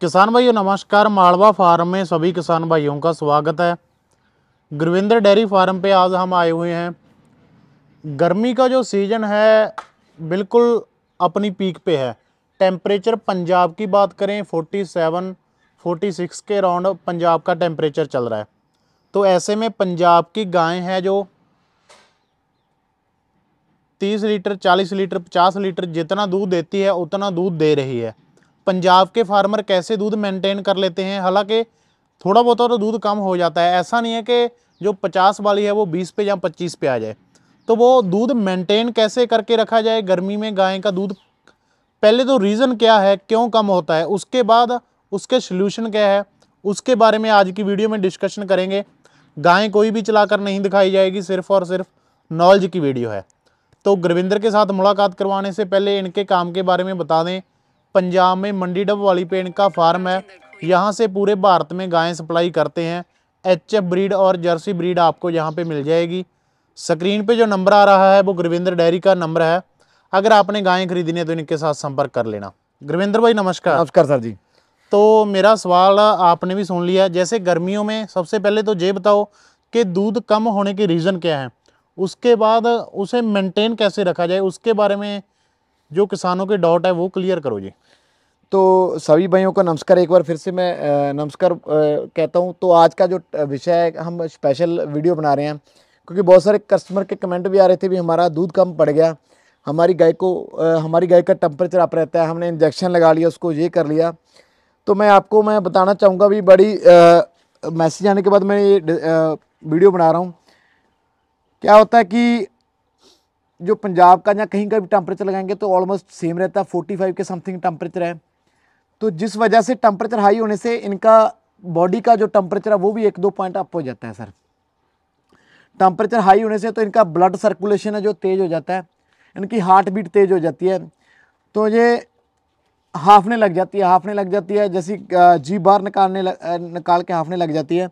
किसान भाइयों नमस्कार मालवा फार्म में सभी किसान भाइयों का स्वागत है गुरविंदर डेयरी फार्म पे आज हम आए हुए हैं गर्मी का जो सीज़न है बिल्कुल अपनी पीक पे है टेम्परेचर पंजाब की बात करें 47, 46 के राउंड पंजाब का टेम्परेचर चल रहा है तो ऐसे में पंजाब की गायें हैं जो 30 लीटर 40 लीटर 50 लीटर जितना दूध देती है उतना दूध दे रही है पंजाब के फार्मर कैसे दूध मेंटेन कर लेते हैं हालांकि थोड़ा बहुत तो दूध कम हो जाता है ऐसा नहीं है कि जो पचास वाली है वो बीस पे या पच्चीस पे आ जाए तो वो दूध मेंटेन कैसे करके रखा जाए गर्मी में गाय का दूध पहले तो रीज़न क्या है क्यों कम होता है उसके बाद उसके सोल्यूशन क्या है उसके बारे में आज की वीडियो में डिस्कशन करेंगे गायें कोई भी चलाकर नहीं दिखाई जाएगी सिर्फ और सिर्फ नॉलेज की वीडियो है तो गुरविंदर के साथ मुलाकात करवाने से पहले इनके काम के बारे में बता दें पंजाब में मंडी डब वाली पेड़ का फार्म है यहाँ से पूरे भारत में गायें सप्लाई करते हैं एच ब्रीड और जर्सी ब्रीड आपको यहाँ पे मिल जाएगी स्क्रीन पे जो नंबर आ रहा है वो गुरविंदर डेयरी का नंबर है अगर आपने गायें खरीदनी है तो इनके साथ संपर्क कर लेना गुरविंदर भाई नमस्कार नमस्कार सर जी तो मेरा सवाल आपने भी सुन लिया जैसे गर्मियों में सबसे पहले तो ये बताओ कि दूध कम होने के रीज़न क्या है उसके बाद उसे मेंटेन कैसे रखा जाए उसके बारे में जो किसानों के डाउट है वो क्लियर करो जी तो सभी भाइयों को नमस्कार एक बार फिर से मैं नमस्कार कहता हूँ तो आज का जो विषय है हम स्पेशल वीडियो बना रहे हैं क्योंकि बहुत सारे कस्टमर के कमेंट भी आ रहे थे भी हमारा दूध कम पड़ गया हमारी गाय को हमारी गाय का टेम्परेचर अप रहता है हमने इंजेक्शन लगा लिया उसको ये कर लिया तो मैं आपको मैं बताना चाहूँगा भी बड़ी मैसेज आने के बाद मैं ये वीडियो बना रहा हूँ क्या होता है कि जो पंजाब का या कहीं का भी टेम्परेचर लगाएंगे तो ऑलमोस्ट सेम रहता है फोर्टी फाइव के समथिंग टेम्परेचर है तो जिस वजह से टेम्परेचर हाई होने से इनका बॉडी का जो टेम्परेचर है वो भी एक दो पॉइंट अप हो जाता है सर टेम्परेचर हाई होने से तो इनका ब्लड सर्कुलेशन है जो तेज़ हो जाता है इनकी हार्ट बीट तेज़ हो जाती है तो ये हाफने लग जाती है हाफने लग जाती है जैसी जी बार निकालने लग, निकाल के हाफने लग जाती है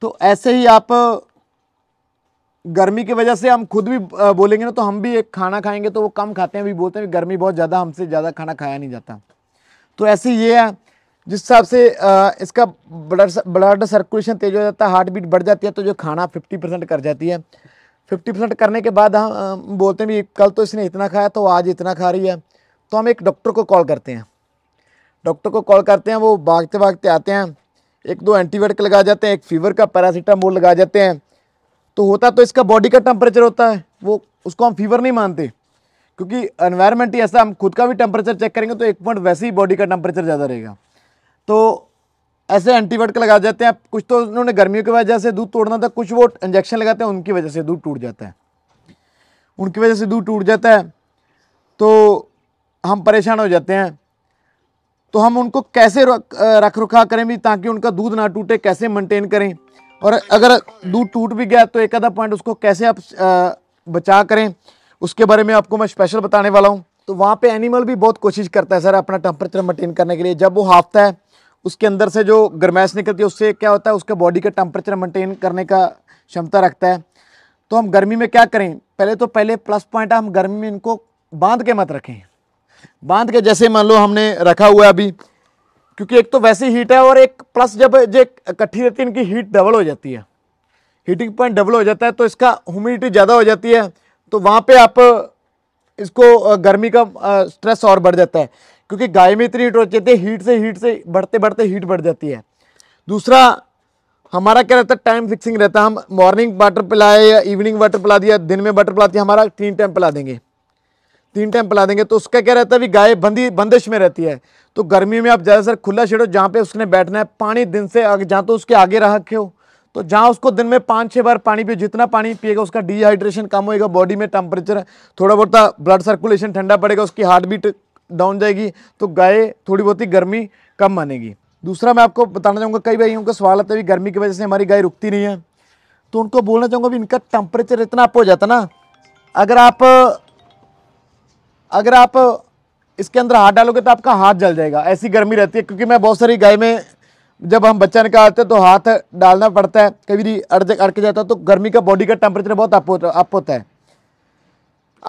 तो ऐसे ही आप गर्मी की वजह से हम खुद भी बोलेंगे ना तो हम भी एक खाना खाएंगे तो वो कम खाते हैं भी बोलते हैं गर्मी बहुत ज़्यादा हमसे ज़्यादा खाना खाया नहीं जाता तो ऐसे ये है जिस हिसाब से इसका ब्लड ब्लड सर्कुलेशन तेज़ हो जाता है हार्ट बीट बढ़ जाती है तो जो खाना फिफ्टी परसेंट कर जाती है फिफ्टी परसेंट करने के बाद हम बोलते हैं भी कल तो इसने इतना खाया तो आज इतना खा रही है तो हम एक डॉक्टर को कॉल करते हैं डॉक्टर को कॉल करते हैं वो भागते भागते आते हैं एक दो एंटीबायोटिक लगा जाते हैं एक फीवर का पैरासीटामोल लगा जाते हैं तो होता तो इसका बॉडी का टेम्परेचर होता है वो उसको हम फीवर नहीं मानते क्योंकि एनवायरमेंट ही ऐसा हम खुद का भी टेम्परेचर चेक करेंगे तो एक पॉइंट वैसे ही बॉडी का टेम्परेचर ज़्यादा रहेगा तो ऐसे एंटीबायोटिक लगा जाते हैं कुछ तो उन्होंने गर्मियों की वजह से दूध तोड़ना था कुछ वो इंजेक्शन लगाते हैं उनकी वजह से दूध टूट जाता है उनकी वजह से दूध टूट जाता है तो हम परेशान हो जाते हैं तो हम उनको कैसे रख रखा करें भी ताकि उनका दूध ना टूटे कैसे मेंटेन करें और अगर दूध टूट भी गया तो एक आधा पॉइंट उसको कैसे आप बचा करें उसके बारे में आपको मैं स्पेशल बताने वाला हूँ तो वहाँ पे एनिमल भी बहुत कोशिश करता है सर अपना टेम्परेचर मेंटेन करने के लिए जब वो हाफता है उसके अंदर से जो गर्मैश निकलती है उससे क्या होता है उसके बॉडी का टेम्परेचर मेंटेन करने का क्षमता रखता है तो हम गर्मी में क्या करें पहले तो पहले प्लस पॉइंट हम गर्मी में इनको बांध के मत रखें बांध के जैसे मान लो हमने रखा हुआ है अभी क्योंकि एक तो वैसे हीट है और एक प्लस जब जो इकट्ठी रहती है इनकी हीट डबल हो जाती है हीटिंग पॉइंट डबल हो जाता है तो इसका ह्यूमिडिटी ज़्यादा हो जाती है तो वहाँ पे आप इसको गर्मी का स्ट्रेस और बढ़ जाता है क्योंकि गाय में इतनी हीट हो जाती है हीट से हीट से बढ़ते बढ़ते हीट बढ़ जाती है दूसरा हमारा क्या रहता है टाइम फिक्सिंग रहता है हम मॉर्निंग वाटर पिलाए या इवनिंग वाटर पिला दिया दिन में वाटर पिलाती है हमारा तीन टाइम पिला देंगे तीन टाइम पिला देंगे तो उसका क्या रहता है भी गाय बंदी बंदिश में रहती है तो गर्मी में आप ज़्यादातर खुला छेड़ो जहाँ पे उसने बैठना है पानी दिन से जहाँ तो उसके आगे रखे हो तो जहाँ उसको दिन में पाँच छः बार पानी पियो जितना पानी पिएगा उसका डिहाइड्रेशन कम होएगा बॉडी में टेम्परेचर थोड़ा बहुत ब्लड सर्कुलेशन ठंडा पड़ेगा उसकी हार्ट बीट डाउन जाएगी तो गाय थोड़ी बहुत ही गर्मी कम मानेगी दूसरा मैं आपको बताना चाहूँगा कई भाइयों का सवाल आता है गर्मी की वजह से हमारी गाय रुकती नहीं है तो उनको बोलना चाहूँगा भी इनका टेम्परेचर इतना अप हो जाता ना अगर आप अगर आप इसके अंदर हाथ डालोगे तो आपका हाथ जल जाएगा ऐसी गर्मी रहती है क्योंकि मैं बहुत सारी गाय में जब हम बच्चा निकालते हैं तो हाथ डालना पड़ता है कभी अड़ अड़के जाता है तो गर्मी का बॉडी का टेम्परेचर बहुत अप होता अप होता है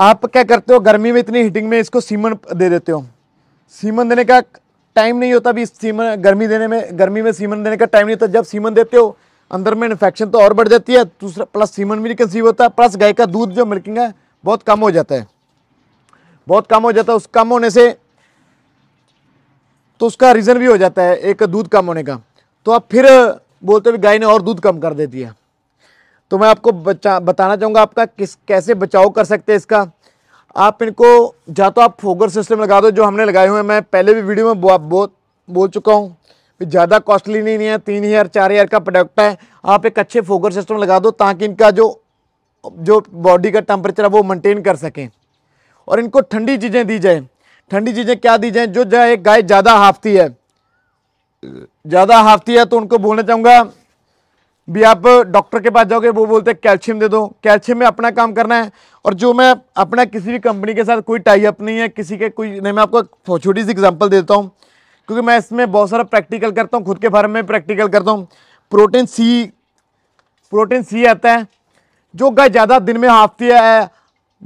आप क्या करते हो गर्मी में इतनी हीटिंग में इसको सीमन दे देते हो सीमन देने का टाइम नहीं होता अभी सीमन गर्मी देने में गर्मी में सीमन देने का टाइम नहीं होता जब सीमन देते हो अंदर में इन्फेक्शन तो और बढ़ जाती है दूसरा प्लस सीमन भी नहीं कंसीव होता है प्लस गाय का दूध जो मिल्किंग है बहुत कम हो जाता है बहुत कम हो जाता है उस कम होने से तो उसका रीज़न भी हो जाता है एक दूध कम होने का तो आप फिर बोलते हो गाय ने और दूध कम कर देती है तो मैं आपको बचा बताना चाहूँगा आपका किस कैसे बचाव कर सकते हैं इसका आप इनको या तो आप फोगर सिस्टम लगा दो जो हमने लगाए हुए हैं मैं पहले भी वीडियो में बहुत बोल चुका हूँ ज़्यादा कॉस्टली नहीं है तीन हज़ार चार हज़ार का प्रोडक्ट है आप एक अच्छे फोगर सिस्टम लगा दो ताकि इनका जो जो बॉडी का टेम्परेचर है वो मेंटेन कर सकें और इनको ठंडी चीज़ें दी जाए ठंडी चीज़ें क्या दी जाए जो जाए एक गाय ज़्यादा हाफती है ज़्यादा हाफती है तो उनको बोलना चाहूँगा भी आप डॉक्टर के पास जाओगे वो बोलते हैं कैल्शियम दे दो कैल्शियम में अपना काम करना है और जो मैं अपना किसी भी कंपनी के साथ कोई टाई अप नहीं है किसी के कोई नहीं मैं आपको छोटी सी एग्जांपल देता हूँ क्योंकि मैं इसमें बहुत सारा प्रैक्टिकल करता हूँ खुद के फार्म में प्रैक्टिकल करता हूँ प्रोटीन सी प्रोटीन सी आता है जो गाय ज़्यादा दिन में हाफती है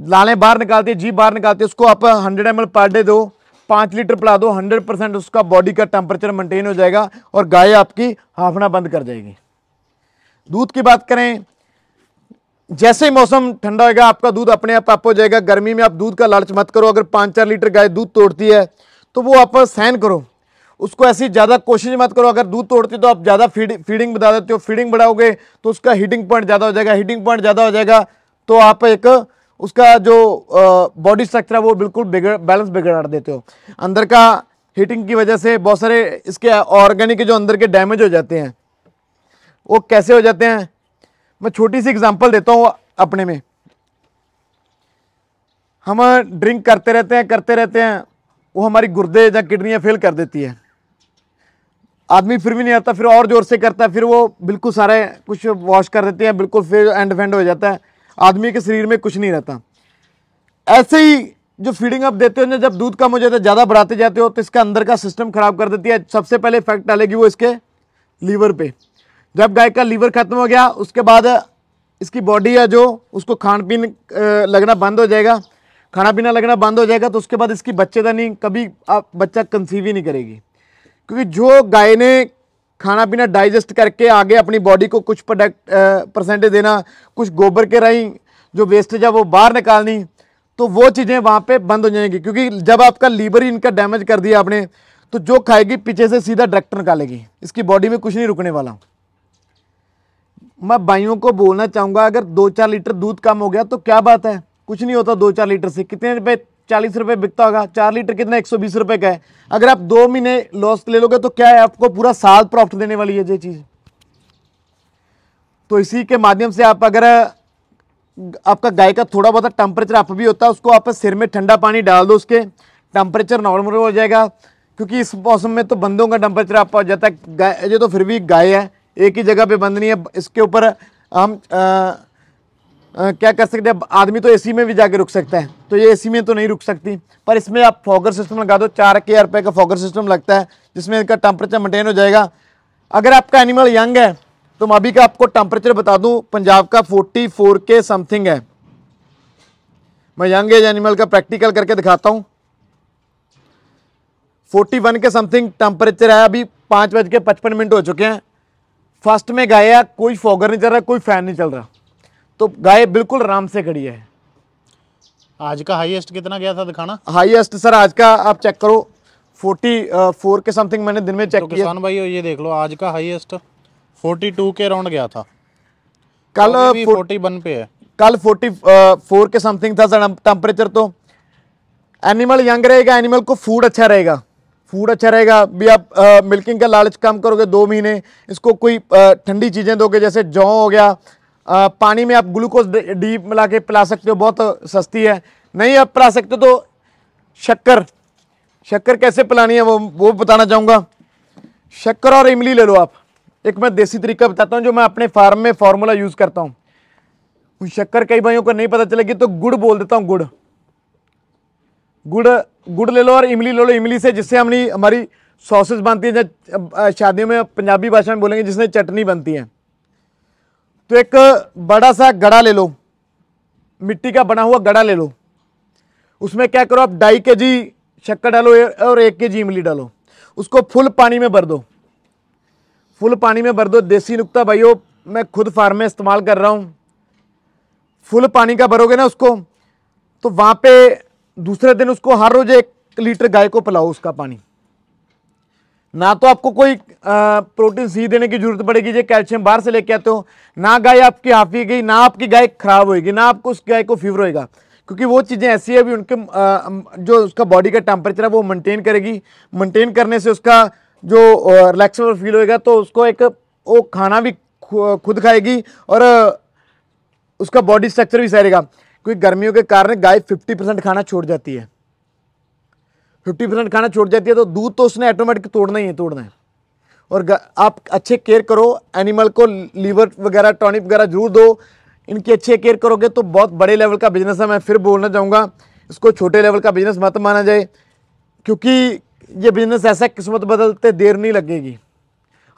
लालें बाहर निकालती है जीप बाहर निकालती है उसको आप हंड्रेड एम पर डे दो पाँच लीटर पिला दो हंड्रेड परसेंट उसका बॉडी का टेम्परेचर मेंटेन हो जाएगा और गाय आपकी हाफना बंद कर जाएगी दूध की बात करें जैसे ही मौसम ठंडा होगा आपका दूध अपने आप अप हो जाएगा गर्मी में आप दूध का लालच मत करो अगर पाँच चार लीटर गाय दूध तोड़ती है तो वो आप सहन करो उसको ऐसी ज़्यादा कोशिश मत करो अगर दूध तोड़ती हो तो आप ज़्यादा फीड फीडिंग बता देते हो फीडिंग बढ़ाओगे तो उसका हीटिंग पॉइंट ज़्यादा हो जाएगा हीटिंग पॉइंट ज़्यादा हो जाएगा तो आप एक उसका जो बॉडी स्ट्रक्चर है वो बिल्कुल बिगड़ बैलेंस बिगड़ देते हो अंदर का हीटिंग की वजह से बहुत सारे इसके ऑर्गेनिक जो अंदर के डैमेज हो जाते हैं वो कैसे हो जाते हैं मैं छोटी सी एग्जांपल देता हूँ अपने में हम ड्रिंक करते रहते हैं करते रहते हैं वो हमारी गुर्दे या किडनियाँ फेल कर देती है आदमी फिर भी नहीं आता फिर और ज़ोर से करता है फिर वो बिल्कुल सारे कुछ वॉश कर देते हैं बिल्कुल फिर एंड फेंड हो जाता है आदमी के शरीर में कुछ नहीं रहता ऐसे ही जो फीडिंग आप देते हो ना जब दूध कम हो जाता है ज़्यादा बढ़ाते जाते हो तो इसका अंदर का सिस्टम खराब कर देती है सबसे पहले इफेक्ट डालेगी वो इसके लीवर पे जब गाय का लीवर ख़त्म हो गया उसके बाद इसकी बॉडी है जो उसको खान पीन लगना बंद हो जाएगा खाना पीना लगना बंद हो जाएगा तो उसके बाद इसकी बच्चेदानी कभी आप बच्चा कंसीव ही नहीं करेगी क्योंकि जो गाय ने खाना पीना डाइजेस्ट करके आगे अपनी बॉडी को कुछ प्रोडक्ट परसेंटेज देना कुछ गोबर के राही जो वेस्टेज है वो बाहर निकालनी तो वो चीज़ें वहाँ पे बंद हो जाएंगी क्योंकि जब आपका लीवर ही इनका डैमेज कर दिया आपने तो जो खाएगी पीछे से सीधा डायरेक्ट निकालेगी इसकी बॉडी में कुछ नहीं रुकने वाला मैं भाइयों को बोलना चाहूँगा अगर दो चार लीटर दूध कम हो गया तो क्या बात है कुछ नहीं होता दो चार लीटर से कितने रुपये चालीस रुपये बिकता होगा चार लीटर कितना एक सौ बीस रुपये का है अगर आप दो महीने लॉस ले लोगे तो क्या है आपको पूरा साल प्रॉफिट देने वाली है ये चीज़ तो इसी के माध्यम से आप अगर आपका गाय का थोड़ा बहुत टेम्परेचर अप भी होता है उसको आप सिर में ठंडा पानी डाल दो उसके टेम्परेचर नॉर्मल हो जाएगा क्योंकि इस मौसम में तो बंदों का टेम्परेचर अप हो जाता है गाय जो तो फिर भी गाय है एक ही जगह पे बंद नहीं है इसके ऊपर हम आ, क्या कर सकते हैं आदमी तो एसी में भी जाके रुक सकता है तो ये एसी में तो नहीं रुक सकती पर इसमें आप फॉगर सिस्टम लगा दो चार के रुपये का फॉगर सिस्टम लगता है जिसमें इनका टेम्परेचर मेंटेन हो जाएगा अगर आपका एनिमल यंग है तो मैं अभी का आपको टेम्परेचर बता दूँ पंजाब का फोर्टी के समथिंग है मैं यंग एज एनिमल का प्रैक्टिकल करके दिखाता हूँ 41 के समथिंग टेम्परेचर है अभी पाँच बज के पचपन मिनट हो चुके हैं फर्स्ट में गाया कोई फॉगर नहीं चल रहा कोई फैन नहीं चल रहा तो गाय बिल्कुल आराम से खड़ी है आज का हाईएस्ट कितना गया था दिखाना हाईएस्ट सर आज का आप चेक करो फोर्टी फोर के समथिंग मैंने दिन में चेक तो किया भाई ये देख लो आज का हाईएस्ट फोर्टी टू के राउंड गया था कल फोर्टी वन पे है कल फोर्टी फोर के समथिंग था सर टेम्परेचर तो एनिमल यंग रहेगा एनिमल को फूड अच्छा रहेगा फूड अच्छा रहेगा भी आप मिल्किंग का लालच कम करोगे दो महीने इसको कोई ठंडी चीज़ें दोगे जैसे जौ हो गया पानी में आप ग्लूकोज डी मिला के पिला सकते हो बहुत सस्ती है नहीं आप पिला सकते तो शक्कर शक्कर कैसे पिलानी है वो वो बताना चाहूँगा शक्कर और इमली ले लो आप एक मैं देसी तरीका बताता हूँ जो मैं अपने फार्म में फार्मूला यूज़ करता हूँ शक्कर कई भाइयों को नहीं पता चलेगी तो गुड़ बोल देता हूँ गुड़ गुड़ गुड़ ले लो और इमली ले लो इमली से जिससे हमने हमारी सॉसेज बनती है शादियों में पंजाबी भाषा में बोलेंगे जिसने चटनी बनती है तो एक बड़ा सा गड़ा ले लो मिट्टी का बना हुआ गड़ा ले लो उसमें क्या करो आप ढाई के जी शक्कर डालो और एक के जी इमली डालो उसको फुल पानी में भर दो फुल पानी में भर दो देसी नुकता भाइयों मैं खुद फार्म में इस्तेमाल कर रहा हूँ फुल पानी का भरोगे ना उसको तो वहाँ पे दूसरे दिन उसको हर रोज़ एक लीटर गाय को पिलाओ उसका पानी ना तो आपको कोई प्रोटीन सी देने की जरूरत पड़ेगी जो कैल्शियम बाहर से लेके आते हो ना गाय आपकी हाफी गई ना आपकी गाय खराब होगी ना आपको उस गाय को फीवर होएगा क्योंकि वो चीज़ें ऐसी है भी उनके जो उसका बॉडी का टेम्परेचर है वो मेंटेन करेगी मेंटेन करने से उसका जो रिलैक्सेबल फील होएगा तो उसको एक वो खाना भी खुद खाएगी और उसका बॉडी स्ट्रक्चर भी सहेगा क्योंकि गर्मियों के कारण गाय 50 परसेंट खाना छोड़ जाती है फिफ्टी परसेंट खाना छोड़ जाती है तो दूध तो उसने ऑटोमेटिक तोड़ना ही है तोड़ना है और आप अच्छे केयर करो एनिमल को लीवर वगैरह टॉनिक वगैरह जरूर दो इनकी अच्छे केयर करोगे तो बहुत बड़े लेवल का बिजनेस है मैं फिर बोलना चाहूँगा इसको छोटे लेवल का बिजनेस मत माना जाए क्योंकि ये बिजनेस ऐसा किस्मत बदलते देर नहीं लगेगी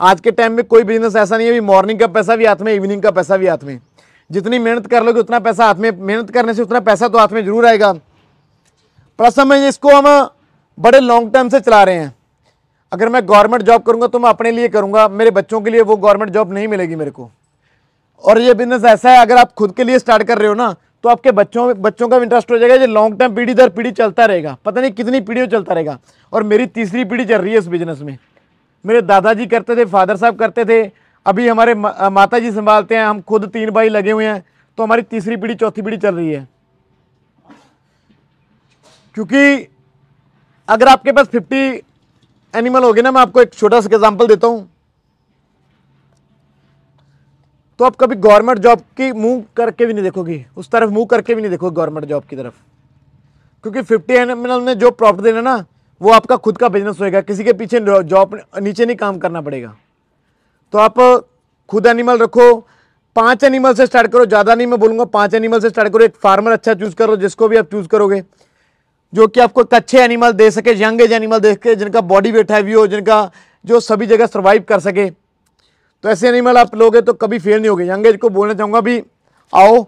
आज के टाइम में कोई बिजनेस ऐसा नहीं है भी मॉर्निंग का पैसा भी हाथ में इवनिंग का पैसा भी हाथ में जितनी मेहनत कर लोगे उतना पैसा हाथ में मेहनत करने से उतना पैसा तो हाथ में जरूर आएगा प्लस हमें इसको हम बड़े लॉन्ग टर्म से चला रहे हैं अगर मैं गवर्नमेंट जॉब करूँगा तो मैं अपने लिए करूँगा मेरे बच्चों के लिए वो गवर्नमेंट जॉब नहीं मिलेगी मेरे को और ये बिजनेस ऐसा है अगर आप खुद के लिए स्टार्ट कर रहे हो ना तो आपके बच्चों बच्चों का इंटरेस्ट हो जाएगा ये लॉन्ग टर्म पीढ़ी दर पीढ़ी चलता रहेगा पता नहीं कितनी पीढ़ियों चलता रहेगा और मेरी तीसरी पीढ़ी चल रही है इस बिजनेस में मेरे दादाजी करते थे फादर साहब करते थे अभी हमारे माता जी संभालते हैं हम खुद तीन भाई लगे हुए हैं तो हमारी तीसरी पीढ़ी चौथी पीढ़ी चल रही है क्योंकि अगर आपके पास फिफ्टी एनिमल हो गए ना मैं आपको एक छोटा सा एग्जाम्पल देता हूँ तो आप कभी गवर्नमेंट जॉब की मूव करके भी नहीं देखोगी उस तरफ मूव करके भी नहीं देखोगे गवर्नमेंट जॉब की तरफ क्योंकि फिफ्टी एनिमल ने जो प्रॉफिट देना ना वो आपका खुद का बिजनेस होएगा किसी के पीछे जॉब नीचे नहीं काम करना पड़ेगा तो आप खुद एनिमल रखो पांच एनिमल से स्टार्ट करो ज़्यादा नहीं मैं बोलूंगा पांच एनिमल से स्टार्ट करो एक फार्मर अच्छा चूज़ करो जिसको भी आप चूज़ करोगे जो कि आपको एक अच्छे एनिमल दे सके यंग एज एनिमल दे सके जिनका बॉडी वेट हैवी हो जिनका जो सभी जगह सर्वाइव कर सके तो ऐसे एनिमल आप लोगे तो कभी फेल नहीं होगे यंग एज को बोलना चाहूँगा भी आओ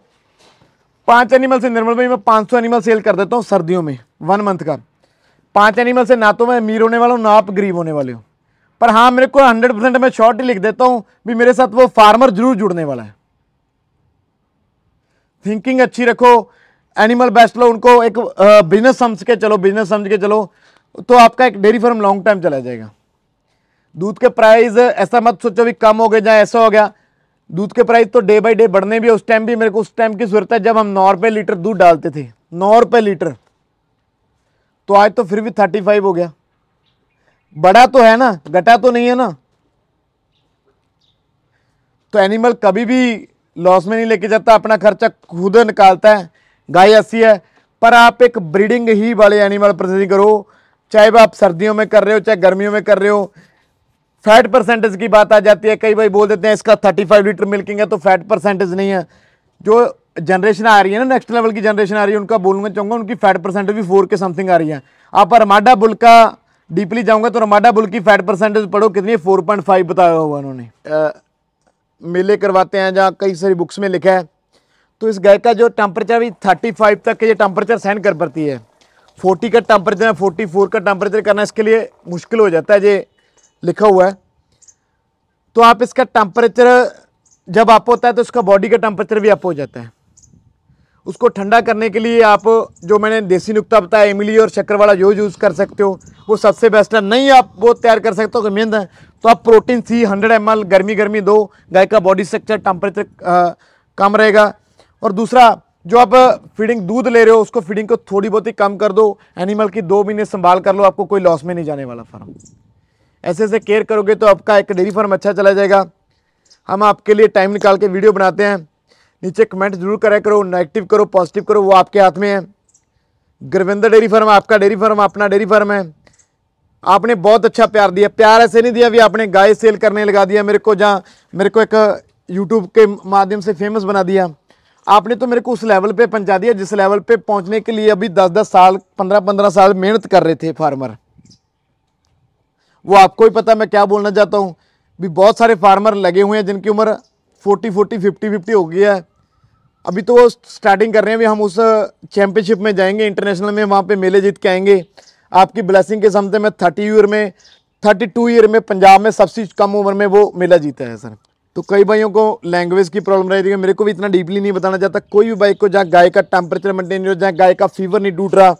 पाँच एनिमल से निर्मल भाई मैं पाँच सौ एनिमल सेल कर देता हूँ सर्दियों में वन मंथ का पाँच एनिमल से ना तो मैं अमीर होने वाला हूँ ना आप गरीब होने वाले हो पर हाँ मेरे को हंड्रेड परसेंट मैं शॉर्ट ही लिख देता हूँ भी मेरे साथ वो फार्मर जरूर जुड़ने वाला है थिंकिंग अच्छी रखो एनिमल बेस्ट लो उनको एक बिजनेस समझ के चलो बिजनेस समझ के चलो तो आपका एक डेयरी फार्म लॉन्ग टाइम चला जाएगा दूध के प्राइस ऐसा मत सोचो भी कम हो गए जहाँ ऐसा हो गया दूध के प्राइस तो डे बाई डे बढ़ने भी उस टाइम भी मेरे को उस टाइम की जरूरत है जब हम नौ रुपये लीटर दूध डालते थे नौ रुपये लीटर तो आज तो फिर भी थर्टी फाइव हो गया बड़ा तो है ना घटा तो नहीं है ना तो एनिमल कभी भी लॉस में नहीं लेके जाता अपना खर्चा खुद निकालता है गाय ऐसी है पर आप एक ब्रीडिंग ही वाले एनिमल प्रोसेसिंग करो चाहे वह आप सर्दियों में कर रहे हो चाहे गर्मियों में कर रहे हो फैट परसेंटेज की बात आ जाती है कई भाई बोल देते हैं इसका 35 लीटर मिल्किंग है तो फैट परसेंटेज नहीं है जो जनरेशन आ रही है ना नेक्स्ट लेवल की जनरेशन आ रही है उनका बोलूंगा चाहूँगा उनकी फैट परसेंटेज भी फोर के समथिंग आ रही है आप रमाडा बुल का डीपली जाऊँगा तो रमाडा बुल की फैट परसेंटेज पढ़ो कितनी फोर पॉइंट फाइव बताया हुआ उन्होंने मेले करवाते हैं जहाँ कई सारी बुक्स में लिखा है तो इस गाय का जो टेम्परेचर अभी थर्टी फाइव तक के ये टेम्परेचर सहन कर पड़ती है फोर्टी का टेम्परेचर फोर्टी फोर का टेम्परेचर करना इसके लिए मुश्किल हो जाता है ये लिखा हुआ है तो आप इसका टेम्परेचर जब आप होता है तो उसका बॉडी का टेम्परेचर भी आप हो जाता है उसको ठंडा करने के लिए आप जो मैंने देसी नुकता बताया इमली और शक्कर वाला जो यूज़ कर सकते हो वो सबसे बेस्ट है नहीं आप वो तैयार कर सकते हो तो मेहनत है तो आप प्रोटीन सी हंड्रेड एम गर्मी गर्मी दो गाय का बॉडी स्ट्रक्चर टेम्परेचर कम रहेगा और दूसरा जो आप फीडिंग दूध ले रहे हो उसको फीडिंग को थोड़ी बहुत ही कम कर दो एनिमल की दो महीने संभाल कर लो आपको कोई लॉस में नहीं जाने वाला फार्म ऐसे ऐसे केयर करोगे तो आपका एक डेयरी फार्म अच्छा चला जाएगा हम आपके लिए टाइम निकाल के वीडियो बनाते हैं नीचे कमेंट जरूर करा करो नेगेटिव करो पॉजिटिव करो वो आपके हाथ में है गुरविंदर डेयरी फार्म आपका डेयरी फार्म अपना डेयरी फार्म है आपने बहुत अच्छा प्यार दिया प्यार ऐसे नहीं दिया भी आपने गाय सेल करने लगा दिया मेरे को जहाँ मेरे को एक यूट्यूब के माध्यम से फेमस बना दिया आपने तो मेरे को उस लेवल पे पहुंचा दिया जिस लेवल पे पहुंचने के लिए अभी दस दस साल पंद्रह पंद्रह साल मेहनत कर रहे थे फार्मर वो आपको ही पता मैं क्या बोलना चाहता हूँ भी बहुत सारे फार्मर लगे हुए हैं जिनकी उम्र फोर्टी फोर्टी फिफ्टी फिफ्टी हो गई है अभी तो वो स्टार्टिंग कर रहे हैं भी हम उस चैम्पियनशिप में जाएंगे इंटरनेशनल में वहाँ पे मेले जीत के आएंगे आपकी ब्लेसिंग के समते मैं थर्टी ईयर में थर्टी टू ईयर में पंजाब में सबसे कम उम्र में वो मेला जीता है सर तो कई भाइयों को लैंग्वेज की प्रॉब्लम रहती है मेरे को भी इतना डीपली नहीं बताना चाहता कोई भी बाइक को जहाँ गाय का टेम्परेचर मेंटेन नहीं हो जहाँ गाय का फीवर नहीं टूट रहा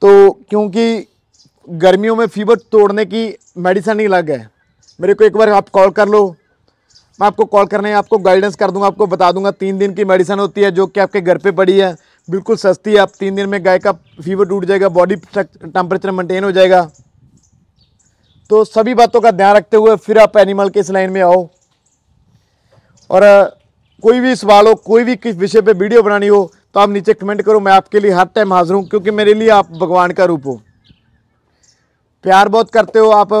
तो क्योंकि गर्मियों में फीवर तोड़ने की मेडिसन ही अलग है मेरे को एक बार आप कॉल कर लो मैं आपको कॉल करने आपको गाइडेंस कर दूंगा आपको बता दूंगा तीन दिन की मेडिसन होती है जो कि आपके घर पे पड़ी है बिल्कुल सस्ती है आप तीन दिन में गाय का फीवर टूट जाएगा बॉडी टेम्परेचर मेंटेन हो जाएगा तो सभी बातों का ध्यान रखते हुए फिर आप एनिमल के इस लाइन में आओ और कोई भी सवाल हो कोई भी किस विषय पे वीडियो बनानी हो तो आप नीचे कमेंट करो मैं आपके लिए हर टाइम हाजिर हूँ क्योंकि मेरे लिए आप भगवान का रूप हो प्यार बहुत करते हो आप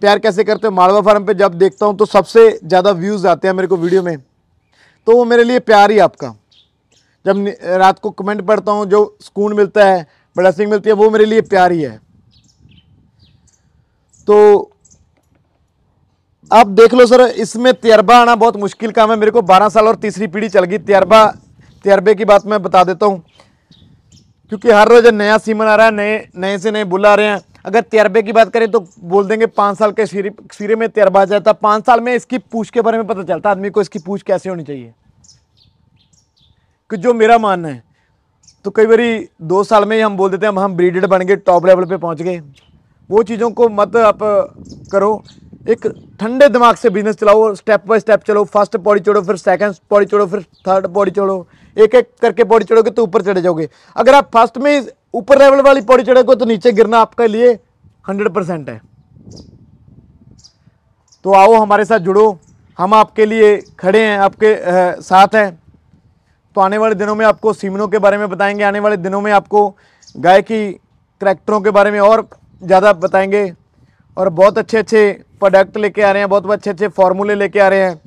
प्यार कैसे करते हो मालवा फार्म पे जब देखता हूँ तो सबसे ज़्यादा व्यूज़ आते हैं मेरे को वीडियो में तो वो मेरे लिए प्यार ही आपका जब रात को कमेंट पढ़ता हूँ जो सुकून मिलता है ब्लैसिंग मिलती है वो मेरे लिए प्यार ही है तो आप देख लो सर इसमें तजर्बा आना बहुत मुश्किल काम है मेरे को 12 साल और तीसरी पीढ़ी चल गई तजर्बा तजर्बे की बात मैं बता देता हूँ क्योंकि हर रोज़ नया सीमन आ रहा है नए नए से नए बुला रहे हैं अगर तजर्बे की बात करें तो बोल देंगे पाँच साल के सिरे सिरे में तजर्बा आ जाता पाँच साल में इसकी पूछ के बारे में पता चलता आदमी को इसकी पूछ कैसे होनी चाहिए कि जो मेरा मानना है तो कई बार दो साल में ही हम बोल देते हैं हम ब्रीडेड बन गए टॉप लेवल पे पहुंच गए वो चीज़ों को मत आप करो एक ठंडे दिमाग से बिजनेस चलाओ स्टेप बाय स्टेप चलो फर्स्ट पौड़ी चढ़ो फिर सेकंड पौड़ी चढ़ो फिर थर्ड पौड़ी चढ़ो एक एक करके पौड़ी चढ़ोगे तो ऊपर चढ़े जाओगे अगर आप फर्स्ट में ऊपर लेवल वाली पौड़ी चढ़ोगे तो नीचे गिरना आपके लिए हंड्रेड परसेंट है तो आओ हमारे साथ जुड़ो हम आपके लिए खड़े हैं आपके आ, साथ हैं तो आने वाले दिनों में आपको सीमनों के बारे में बताएंगे आने वाले दिनों में आपको गाय की करैक्टरों के बारे में और ज़्यादा बताएंगे और बहुत अच्छे अच्छे प्रोडक्ट लेके आ रहे हैं बहुत अच्छे अच्छे फार्मूले लेके आ रहे हैं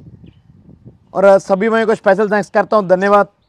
और सभी मैं को स्पेशल थैंक्स करता हूँ धन्यवाद